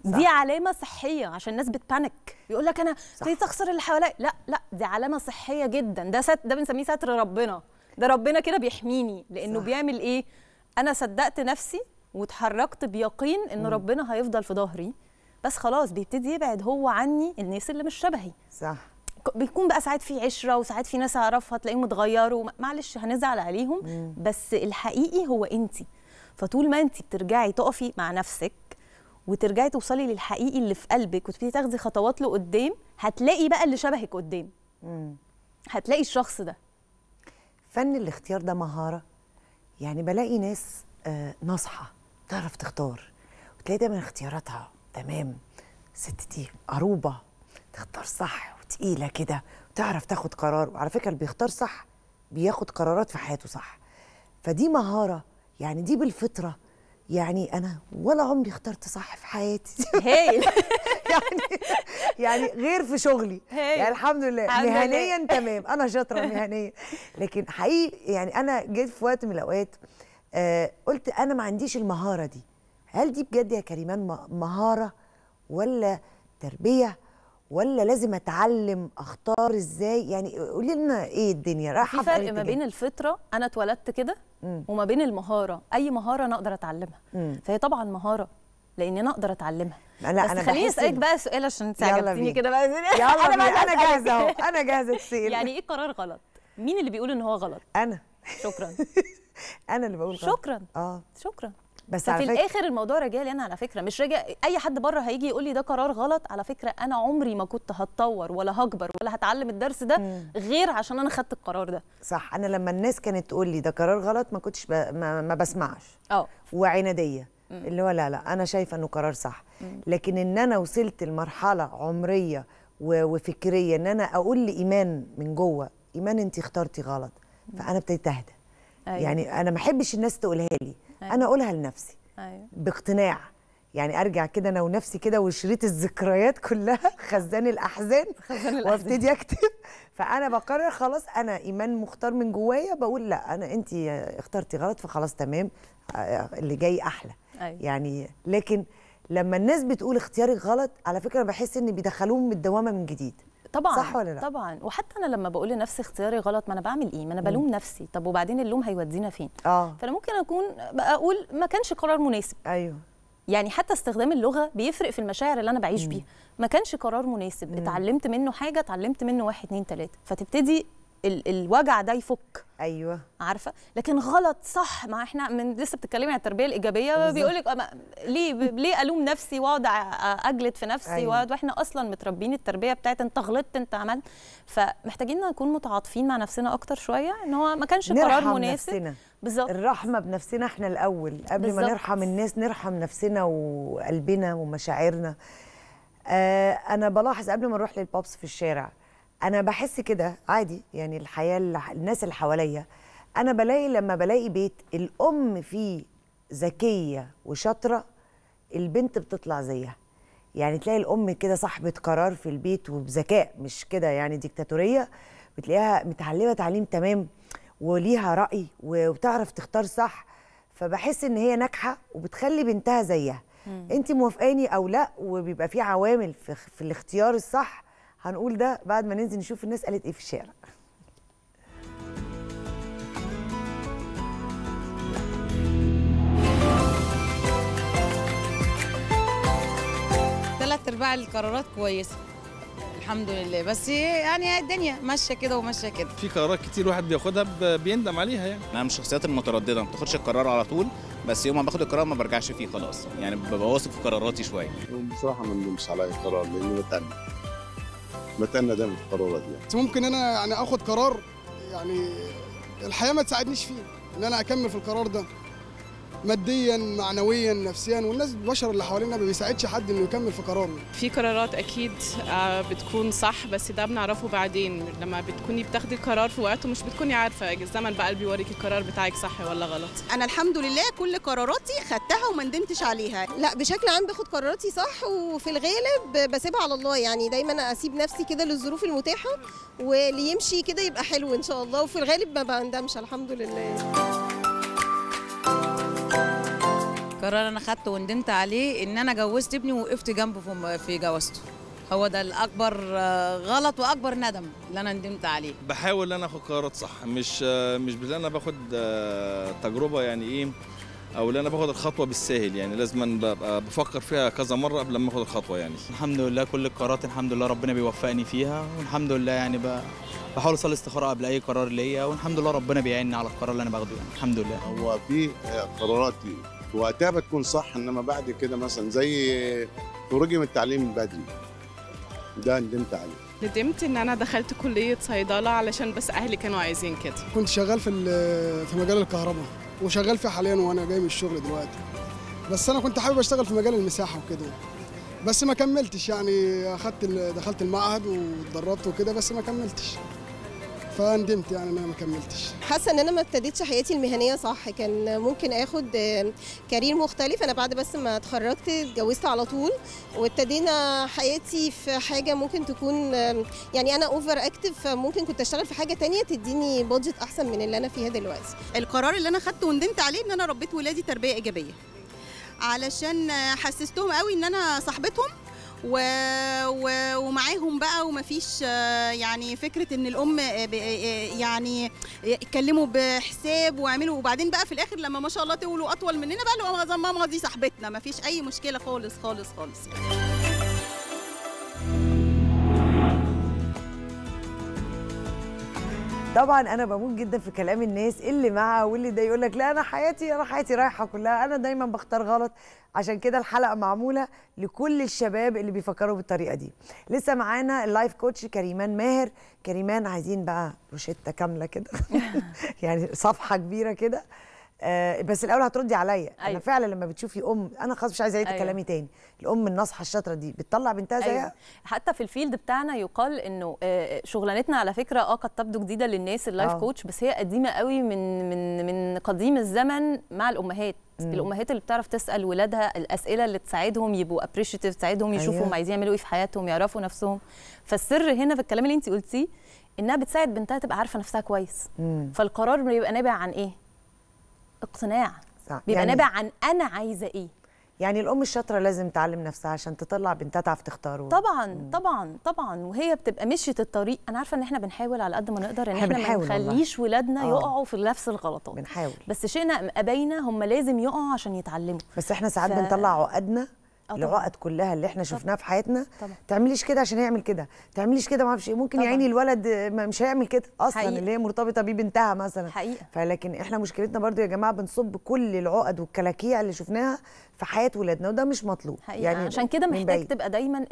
صح. دي علامه صحيه عشان الناس بتبانك يقول لك انا ابتديت اخسر اللي حواليا لا لا دي علامه صحيه جدا ده ست ده بنسميه ستر ربنا ده ربنا كده بيحميني لانه صح. بيعمل ايه انا صدقت نفسي وتحركت بيقين ان م. ربنا هيفضل في ظهري بس خلاص بيبتدي يبعد هو عني الناس اللي مش شبهي صح بيكون بقى ساعات في عشره وساعات في ناس اعرفها تلاقيهم اتغيروا معلش هنزعل عليهم م. بس الحقيقي هو انت فطول ما انت بترجعي تقفي مع نفسك وترجعي توصلي للحقيقي اللي في قلبك وتبتدي تاخدي خطوات لقدام هتلاقي بقى اللي شبهك قدام هتلاقي الشخص ده فن الاختيار ده مهاره يعني بلاقي ناس آه، ناصحه تعرف تختار وتلاقي دايما اختياراتها تمام ست دي عروبه تختار صح وتقيله كده وتعرف تاخد قرار وعلى فكره اللي بيختار صح بياخد قرارات في حياته صح فدي مهاره يعني دي بالفطره يعني انا ولا عمري اخترت صح في حياتي هايل يعني يعني غير في شغلي يعني الحمد لله مهنيا تمام انا شاطره مهنيا لكن حقيقي يعني انا جيت في وقت من الاوقات آه قلت انا ما عنديش المهاره دي هل دي بجد يا كريمان مهاره ولا تربيه ولا لازم اتعلم اختار ازاي يعني قولي لنا ايه الدنيا رايحه في فرق ما بين الفطره انا اتولدت كده وما بين المهاره اي مهاره انا اقدر اتعلمها فهي طبعا مهاره لان انا اقدر اتعلمها لا بس انا خليني اسالك بقى سؤال عشان انت عجبتني كده بقى يلا انا بقى انا جاهزه اهو انا جاهزه تسال يعني ايه قرار غلط مين اللي بيقول ان هو غلط انا شكرا انا اللي بقول غلط شكرا اه شكرا بس ففي فكرة... الاخر الموضوع راجع لي انا على فكره مش راجع اي حد بره هيجي يقول لي ده قرار غلط على فكره انا عمري ما كنت هتطور ولا هكبر ولا هتعلم الدرس ده مم. غير عشان انا خدت القرار ده صح انا لما الناس كانت تقول لي ده قرار غلط ما كنتش ب... ما... ما بسمعش اه وعناديه اللي هو لا لا انا شايفه انه قرار صح مم. لكن ان انا وصلت لمرحله عمريه و... وفكريه ان انا اقول لايمان من جوه ايمان انت اخترتي غلط فانا ابتديت اهدى أيوة. يعني انا ما احبش الناس تقولها لي أيوة. انا اقولها لنفسي أيوة. باقتناع يعني ارجع كده انا ونفسي كده وشريط الذكريات كلها خزان الاحزان, وابتدي اكتب فانا بقرر خلاص انا ايمان مختار من جوايا بقول لا انا انت اخترتي غلط فخلاص تمام اللي جاي احلى أيوة. يعني لكن لما الناس بتقول اختيارك غلط على فكره بحس ان بيدخلوهم من الدوامه من جديد طبعا صح ولا لا طبعا وحتى انا لما بقول لنفسي اختياري غلط ما انا بعمل ايه ما انا بلوم مم. نفسي طب وبعدين اللوم هيودينا فين اه فانا ممكن اكون اقول ما كانش قرار مناسب ايوه يعني حتى استخدام اللغه بيفرق في المشاعر اللي انا بعيش بيها ما كانش قرار مناسب اتعلمت منه حاجه اتعلمت منه واحد اتنين تلاته فتبتدي ال الوجع ده يفك ايوه عارفه لكن غلط صح ما احنا من لسه بتتكلمي عن التربيه الايجابيه بيقول لك ليه ليه الوم نفسي واقعد اجلد في نفسي أيوة. واحنا اصلا متربيين التربيه بتاعت انت غلطت انت عملت فمحتاجين نكون متعاطفين مع نفسنا اكتر شويه ان هو ما كانش قرار مناسب بالظبط الرحمه بنفسنا احنا الاول قبل بالزبط. ما نرحم الناس نرحم نفسنا وقلبنا ومشاعرنا آه انا بلاحظ قبل ما نروح للبابس في الشارع انا بحس كده عادي يعني الحياه الناس اللي حواليا انا بلاقي لما بلاقي بيت الام فيه ذكيه وشاطره البنت بتطلع زيها يعني تلاقي الام كده صاحبه قرار في البيت وبذكاء مش كده يعني ديكتاتوريه بتلاقيها متعلمه تعليم تمام وليها راي وبتعرف تختار صح فبحس ان هي ناجحه وبتخلي بنتها زيها انت موافقاني او لا وبيبقى في عوامل في, في الاختيار الصح هنقول ده بعد ما ننزل نشوف الناس قالت ايه في الشارع ثلاث ارباع القرارات كويسه الحمد لله بس يعني الدنيا ماشيه كده وماشيه كده في قرارات كتير الواحد بياخدها بيندم عليها يعني انا من الشخصيات المتردده ما بتاخدش القرار على طول بس يوم ما باخد القرار ما برجعش فيه خلاص يعني ببقى واثق في قراراتي شويه بصراحه ما ندمش على القرار لاني بتأنى متأنى دايما في القرارات يعني ممكن انا يعني اخد قرار يعني الحياه ما تساعدنيش فيه ان انا اكمل في القرار ده ماديا معنويا نفسيا والناس البشر اللي حوالينا ما بيساعدش حد انه يكمل في قراره في قرارات اكيد آه، بتكون صح بس ده بنعرفه بعدين لما بتكوني بتاخدي القرار في وقته مش بتكوني عارفه الزمن بقى بيوريك القرار بتاعك صح ولا غلط انا الحمد لله كل قراراتي خدتها وما ندمتش عليها لا بشكل عام باخد قراراتي صح وفي الغالب بسيبها على الله يعني دايما اسيب نفسي كده للظروف المتاحه واللي يمشي كده يبقى حلو ان شاء الله وفي الغالب ما بندمش الحمد لله قرار انا خدته وندمت عليه ان انا جوزت ابني ووقفت جنبه في جوازته هو ده الاكبر آه، غلط واكبر ندم اللي انا ندمت عليه بحاول ان انا اخد قرارات صح مش آه، مش بان انا باخد آه، تجربه يعني ايه او اللي انا باخد الخطوه بالساهل يعني لازم ببقى بفكر فيها كذا مره قبل ما اخد الخطوه يعني الحمد لله كل القرارات الحمد لله ربنا بيوفقني فيها والحمد لله يعني بحاول اصلي استخاره قبل اي قرار ليا والحمد لله ربنا بيعيني على القرار اللي انا باخده يعني الحمد لله هو في قرارات وقتها بتكون صح انما بعد كده مثلا زي خروجي من التعليم بدري ده ندمت عليه ندمت ان انا دخلت كليه صيدله علشان بس اهلي كانوا عايزين كده كنت شغال في في مجال الكهرباء وشغال فيه حاليا وانا جاي من الشغل دلوقتي بس انا كنت حابب اشتغل في مجال المساحه وكده بس ما كملتش يعني اخذت دخلت المعهد واتدربت وكده بس ما كملتش فندمت يعني ما انا ما كملتش حاسه ان انا ما ابتديتش حياتي المهنيه صح كان ممكن اخد كارير مختلف انا بعد بس ما اتخرجت اتجوزت على طول وابتدينا حياتي في حاجه ممكن تكون يعني انا اوفر اكتف فممكن كنت اشتغل في حاجه تانية تديني بادجت احسن من اللي انا فيها دلوقتي القرار اللي انا خدته وندمت عليه ان انا ربيت ولادي تربيه ايجابيه علشان حسستهم قوي ان انا صاحبتهم و... و... ومعاهم بقى ومفيش يعني فكره ان الام آه، آه، آه، يعني اتكلموا بحساب واعملوا وبعدين بقى في الاخر لما ما شاء الله تولوا اطول مننا بقى اللي ماما دي صاحبتنا مفيش اي مشكله خالص خالص خالص يعني. طبعا انا بموت جدا في كلام الناس اللي مع واللي ده يقول لك لا انا حياتي انا حياتي رايحه كلها انا دايما بختار غلط عشان كده الحلقه معموله لكل الشباب اللي بيفكروا بالطريقه دي لسه معانا اللايف كوتش كريمان ماهر كريمان عايزين بقى روشته كامله كده يعني صفحه كبيره كده آه بس الاول هتردي عليا أيوة. انا فعلا لما بتشوفي ام انا خلاص مش عايزه اعيد أيوة. كلامي تاني الام الناصحه الشاطره دي بتطلع بنتها زيها أيوة. حتى في الفيلد بتاعنا يقال انه آه، شغلانتنا على فكره اه قد تبدو جديده للناس اللايف آه. كوتش بس هي قديمه قوي من من من قديم الزمن مع الامهات مم. الامهات اللي بتعرف تسال ولادها الاسئله اللي تساعدهم يبقوا ابريشيتيف تساعدهم يشوفوا أيوة. هم عايزين يعملوا ايه في حياتهم يعرفوا نفسهم فالسر هنا في الكلام اللي انت قلتيه انها بتساعد بنتها تبقى عارفه نفسها كويس مم. فالقرار بيبقى نابع عن ايه اقتناع صح. بيبقى يعني... نابع عن انا عايزه ايه يعني الام الشاطره لازم تعلم نفسها عشان تطلع بنتها تعرف تختاره طبعا مم. طبعا طبعا وهي بتبقى مشيت الطريق انا عارفه ان احنا بنحاول على قد ما نقدر ان احنا ما نخليش ولادنا آه. يقعوا في نفس الغلطات بنحاول بس شئنا ام ابينا هم لازم يقعوا عشان يتعلموا بس احنا ساعات ف... بنطلع عقدنا العقد آه، كلها اللي احنا شفناها في حياتنا طبعا. تعمليش كده عشان يعمل كده تعمليش كده ما اعرفش إيه. ممكن يعني الولد مش هيعمل كده اصلا حقيقة. اللي هي مرتبطه بيه بنتها مثلا حقيقة. فلكن احنا مشكلتنا برضو يا جماعه بنصب كل العقد والكلاكيع اللي شفناها في حياه ولادنا وده مش مطلوب حقيقة. يعني عشان كده محتاج تبقى دايما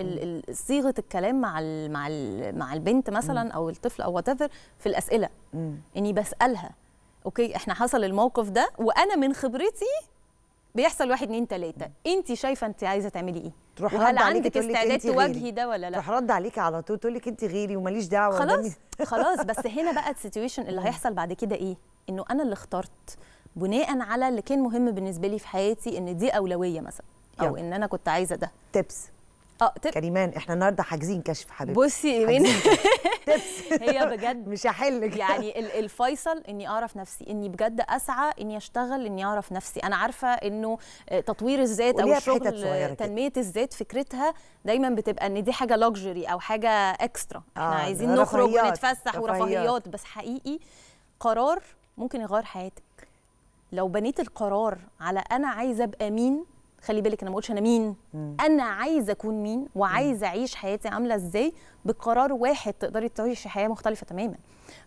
صيغه الكلام مع الـ مع الـ مع البنت مثلا م. او الطفل او وات في الاسئله اني بسالها اوكي احنا حصل الموقف ده وانا من خبرتي بيحصل واحد اتنين تلاته انت شايفه انت عايزه تعملي ايه تروح وهل عندك استعداد تواجهي ده ولا لا تروح رد عليك على طول تقول لك انت غيري وماليش دعوه خلاص خلاص بس هنا بقى السيتويشن اللي هيحصل بعد كده ايه انه انا اللي اخترت بناء على اللي كان مهم بالنسبه لي في حياتي ان دي اولويه مثلا او ان انا كنت عايزه ده تبس اه تب... كريمان احنا النهارده حاجزين كشف حبيبي بصي يا ايمان هي بجد مش هحلك يعني الفيصل اني اعرف نفسي اني بجد اسعى اني اشتغل اني اعرف نفسي انا عارفه انه آه، تطوير الذات او الشغل تنميه الذات فكرتها دايما بتبقى ان دي حاجه لوكسجري او حاجه اكسترا احنا آه عايزين نخرج ونتفسح ورفاهيات بس حقيقي قرار ممكن يغير حياتك لو بنيت القرار على انا عايزه ابقى مين خلي بالك انا ما اقولش انا مين مم. انا عايزه اكون مين وعايزه اعيش حياتي عامله ازاي بقرار واحد تقدري تعيشي حياه مختلفه تماما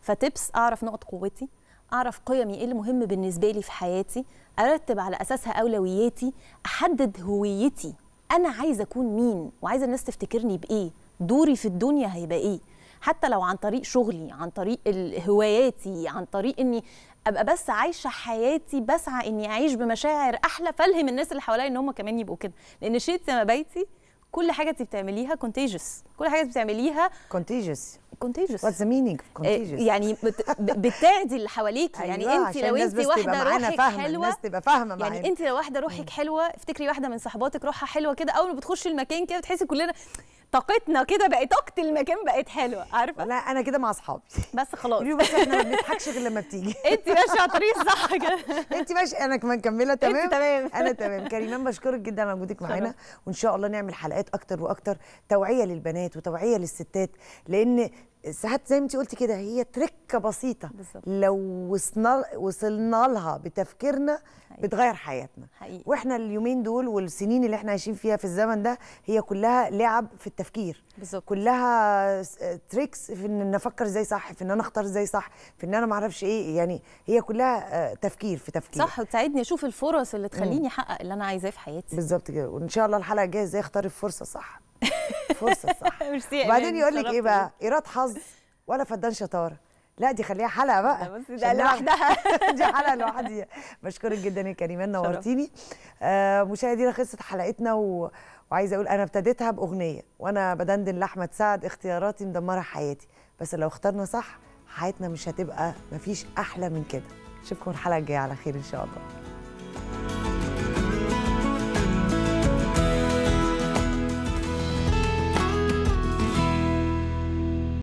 فتبس اعرف نقط قوتي اعرف قيمي ايه المهم بالنسبه لي في حياتي ارتب على اساسها اولوياتي احدد هويتي انا عايزه اكون مين وعايزه الناس تفتكرني بايه دوري في الدنيا هيبقى ايه حتى لو عن طريق شغلي عن طريق هواياتي عن طريق اني ابقى بس عايشه حياتي بسعى اني اعيش بمشاعر احلى فالهم الناس اللي حواليا ان هم كمان يبقوا كده لان شئت ما بيتي كل حاجه انت بتعمليها كونتيجس كل حاجه بتعمليها كونتيجس كونتيجس واتس ذا مينينج كونتيجس يعني بتعدي اللي حواليكي أيوة، يعني أيوة انت لو انت واحده روحك حلوه الناس تبقى فاهمه يعني انت لو واحده روحك حلوه افتكري واحده من صحباتك روحها حلوه كده اول ما بتخشي المكان كده بتحسي كلنا طاقتنا كده بقت اكت المكان بقت حلوه عارفه لا انا كده مع اصحابي بس خلاص بس احنا ما بنضحكش غير لما بتيجي انت ماشيه على طريق صح كده انت ماشي انا كمان كمله تمام تمام انا تمام كريمان بشكرك جدا على وجودك معانا وان شاء الله نعمل حلقات اكتر واكتر توعيه للبنات وتوعيه للستات لان ساعات زي ما انت قلتي كده هي تركه بسيطه بالزبط. لو وصلنا وصلنا لها بتفكيرنا حقيقي. بتغير حياتنا حقيقي. واحنا اليومين دول والسنين اللي احنا عايشين فيها في الزمن ده هي كلها لعب في التفكير بالزبط. كلها تريكس آه، في ان افكر ازاي صح في ان انا اختار ازاي صح في ان انا ما اعرفش ايه يعني هي كلها آه، تفكير في تفكير صح وتساعدني اشوف الفرص اللي تخليني احقق اللي انا عايزاه في حياتي بالظبط كده وان شاء الله الحلقه الجايه ازاي اختار الفرصه صح الفرصه الصح وبعدين يقول لك ايه بقى ايراد حظ ولا فدان شطاره لا دي خليها حلقه بقى بصي ده لوحدها دي حلقه لوحديها بشكرك جدا يا كريمان نورتيني آه مشاهدينا خلصت حلقتنا و... وعايزه اقول انا ابتديتها باغنيه وانا بدندن لاحمد سعد اختياراتي مدمره حياتي بس لو اخترنا صح حياتنا مش هتبقى مفيش احلى من كده اشوفكم الحلقه الجايه على خير ان شاء الله